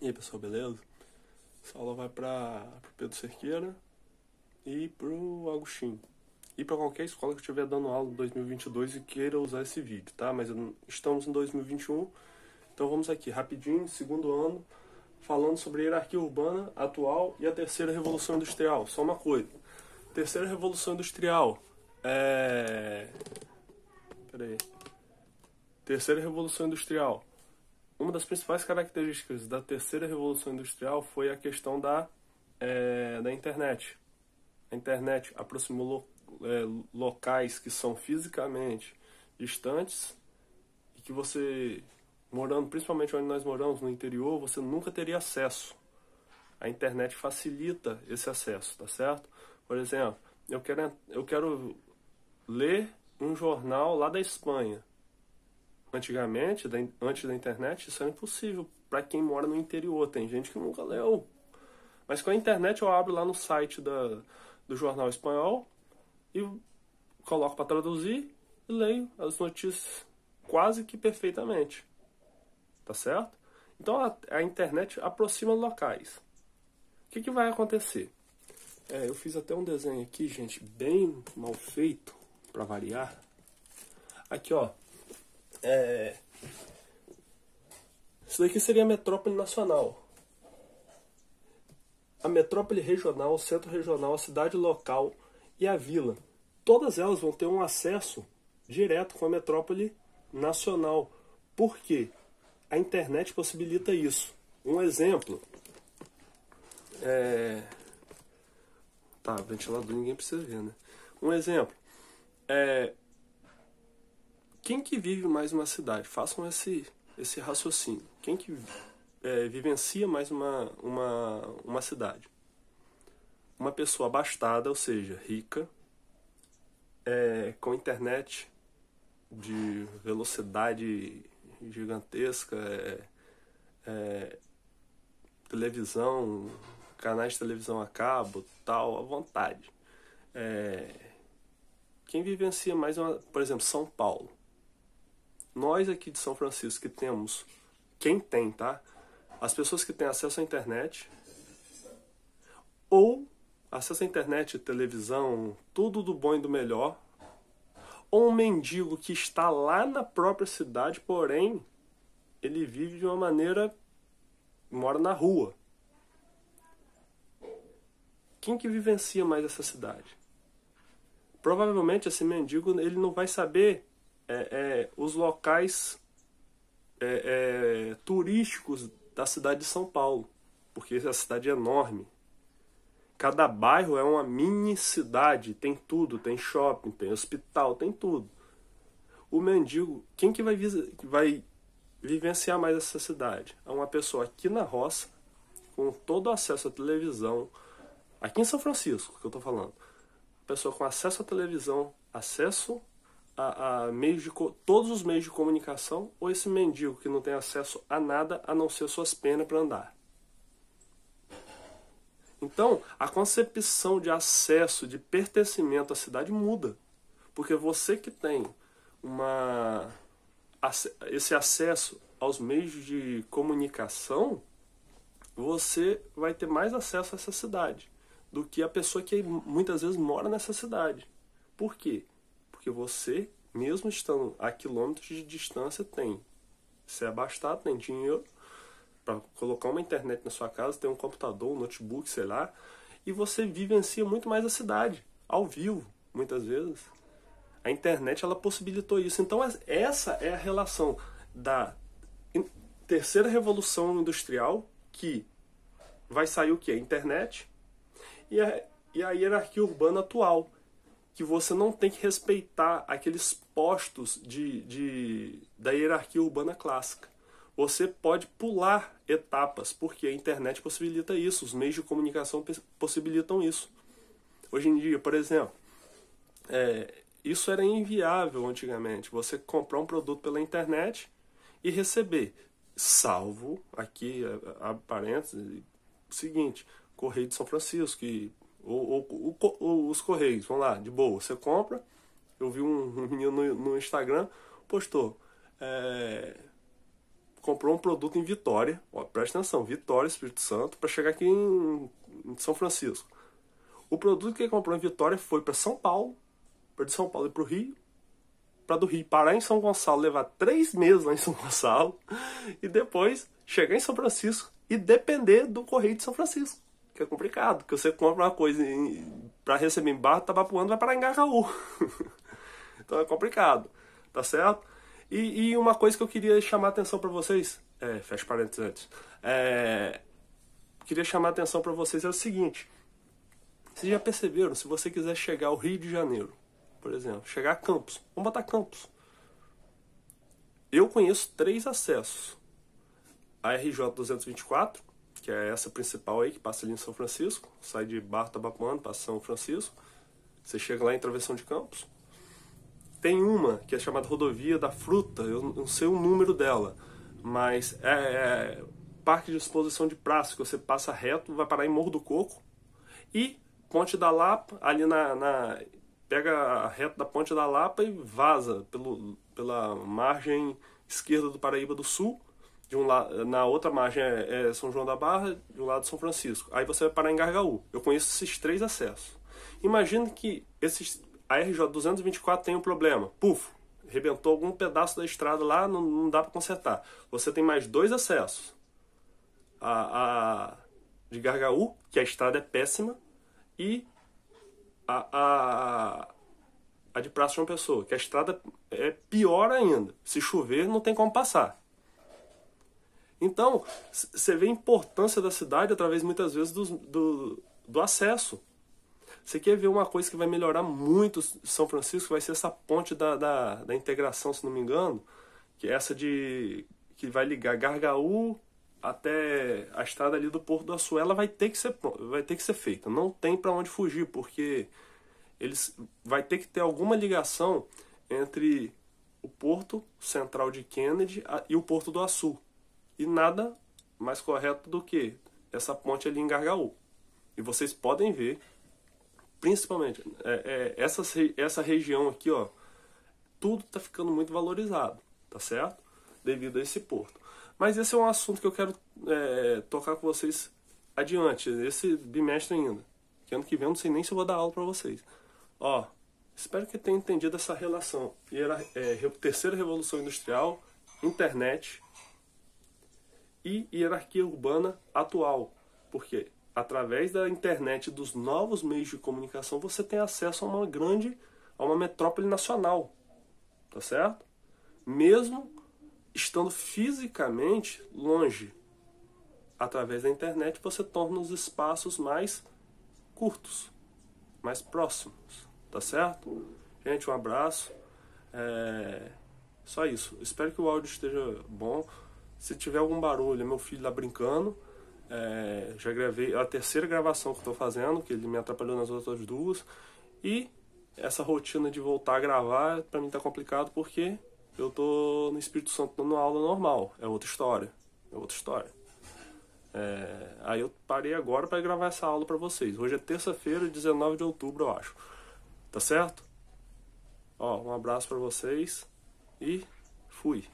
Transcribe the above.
E aí pessoal, beleza? Essa aula vai para o Pedro Cerqueira e para o Agostinho. E para qualquer escola que estiver dando aula em 2022 e queira usar esse vídeo, tá? Mas estamos em 2021, então vamos aqui rapidinho, segundo ano, falando sobre a hierarquia urbana atual e a terceira revolução industrial. Só uma coisa: terceira revolução industrial é. Peraí. Terceira revolução industrial uma das principais características da terceira revolução industrial foi a questão da, é, da internet. A internet aproximou lo, é, locais que são fisicamente distantes e que você, morando principalmente onde nós moramos, no interior, você nunca teria acesso. A internet facilita esse acesso, tá certo? Por exemplo, eu quero, eu quero ler um jornal lá da Espanha Antigamente, da, antes da internet, isso era é impossível para quem mora no interior. Tem gente que nunca leu. Mas com a internet eu abro lá no site da, do jornal espanhol e coloco para traduzir e leio as notícias quase que perfeitamente. Tá certo? Então a, a internet aproxima locais. O que, que vai acontecer? É, eu fiz até um desenho aqui, gente, bem mal feito, para variar. Aqui, ó, é... Isso daqui seria a metrópole nacional. A metrópole regional, o centro regional, a cidade local e a vila. Todas elas vão ter um acesso direto com a metrópole nacional. Por quê? A internet possibilita isso. Um exemplo. É... Tá, ventilador ninguém precisa ver, né? Um exemplo. É... Quem que vive mais uma cidade? Façam esse, esse raciocínio. Quem que é, vivencia mais uma, uma, uma cidade? Uma pessoa abastada, ou seja, rica, é, com internet de velocidade gigantesca, é, é, televisão, canais de televisão a cabo, tal, à vontade. É, quem vivencia mais, uma, por exemplo, São Paulo nós aqui de São Francisco que temos, quem tem, tá? As pessoas que têm acesso à internet ou acesso à internet, televisão, tudo do bom e do melhor, ou um mendigo que está lá na própria cidade, porém ele vive de uma maneira mora na rua. Quem que vivencia mais essa cidade? Provavelmente esse mendigo ele não vai saber é, é, os locais é, é, turísticos da cidade de São Paulo, porque a cidade é enorme. Cada bairro é uma mini cidade, tem tudo, tem shopping, tem hospital, tem tudo. O mendigo, quem que vai, vai vivenciar mais essa cidade? É uma pessoa aqui na roça, com todo o acesso à televisão, aqui em São Francisco que eu estou falando, pessoa com acesso à televisão, acesso a, a meios de, todos os meios de comunicação ou esse mendigo que não tem acesso a nada a não ser suas penas para andar. Então, a concepção de acesso, de pertencimento à cidade muda. Porque você que tem uma, esse acesso aos meios de comunicação, você vai ter mais acesso a essa cidade do que a pessoa que muitas vezes mora nessa cidade. Por quê? que você, mesmo estando a quilômetros de distância, tem. Se é abastado, tem dinheiro para colocar uma internet na sua casa, tem um computador, um notebook, sei lá, e você vivencia muito mais a cidade, ao vivo, muitas vezes. A internet ela possibilitou isso. Então essa é a relação da terceira revolução industrial que vai sair o que? A internet e a, e a hierarquia urbana atual, que você não tem que respeitar aqueles postos de, de, da hierarquia urbana clássica. Você pode pular etapas, porque a internet possibilita isso, os meios de comunicação possibilitam isso. Hoje em dia, por exemplo, é, isso era inviável antigamente. Você comprar um produto pela internet e receber, salvo aqui a, a parênteses, seguinte, Correio de São Francisco que os Correios, vamos lá, de boa, você compra. Eu vi um, menino no, no Instagram, postou. É, comprou um produto em Vitória, ó, presta atenção, Vitória, Espírito Santo, para chegar aqui em, em, São Francisco. O produto que ele comprou em Vitória foi para São Paulo, para de São Paulo e para o Rio, para do Rio parar em São Gonçalo, levar três meses lá em São Gonçalo e depois chegar em São Francisco e depender do correio de São Francisco que é complicado, que você compra uma coisa para receber em barra, Tabapuano tá vai para Engacaú. então é complicado, tá certo? E, e, uma coisa que eu queria chamar a atenção para vocês, é, fecha parênteses antes, é, queria chamar a atenção para vocês é o seguinte, vocês já perceberam, se você quiser chegar ao Rio de Janeiro, por exemplo, chegar a Campos, vamos botar Campos, eu conheço três acessos, a RJ 224, que é essa principal aí, que passa ali em São Francisco, sai de Barra Tabapuano, passa São Francisco, você chega lá em Travessão de Campos. Tem uma que é chamada Rodovia da Fruta, eu não sei o número dela, mas é, é parque de exposição de praça, que você passa reto, vai parar em Morro do Coco, e Ponte da Lapa, ali na, na pega a reta da Ponte da Lapa e vaza pelo, pela margem esquerda do Paraíba do Sul de um lado, na outra margem é, é, São João da Barra, de um lado São Francisco. Aí você vai parar em Gargaú. Eu conheço esses três acessos. imagina que esses, a RJ 224 tem um problema. Puf, rebentou algum pedaço da estrada lá, não, não dá para consertar. Você tem mais dois acessos. A, a de Gargaú, que a estrada é péssima, e a, a, a de Praça de uma Pessoa, que a estrada é pior ainda. Se chover, não tem como passar. Então, você vê a importância da cidade através, muitas vezes, do, do, do acesso. Você quer ver uma coisa que vai melhorar muito São Francisco? Vai ser essa ponte da, da, da integração, se não me engano, que é essa de que vai ligar Gargaú até a estrada ali do Porto do Açu. Ela vai ter que ser, vai ter que ser feita. Não tem para onde fugir, porque eles vai ter que ter alguma ligação entre o Porto Central de Kennedy e o Porto do Açu. E nada mais correto do que essa ponte ali em Gargaú. E vocês podem ver, principalmente, é, é, essa, essa região aqui, ó, tudo está ficando muito valorizado, tá certo? Devido a esse porto. Mas esse é um assunto que eu quero é, tocar com vocês adiante, esse bimestre ainda. Que ano que vem eu não sei nem se eu vou dar aula para vocês. Ó, espero que tenham entendido essa relação. E era é, terceira revolução industrial, internet e hierarquia urbana atual. Porque através da internet, dos novos meios de comunicação, você tem acesso a uma grande, a uma metrópole nacional. Tá certo? Mesmo estando fisicamente longe, através da internet você torna os espaços mais curtos, mais próximos. Tá certo? Gente, um abraço. É... Só isso. Espero que o áudio esteja bom se tiver algum barulho, meu filho lá tá brincando. É, já gravei é a terceira gravação que estou fazendo, que ele me atrapalhou nas outras duas. E essa rotina de voltar a gravar, para mim tá complicado porque eu tô no Espírito Santo dando aula normal. É outra história. É outra história. É, aí eu parei agora para gravar essa aula para vocês. Hoje é terça-feira, 19 de outubro, eu acho. Tá certo? Ó, um abraço para vocês e fui.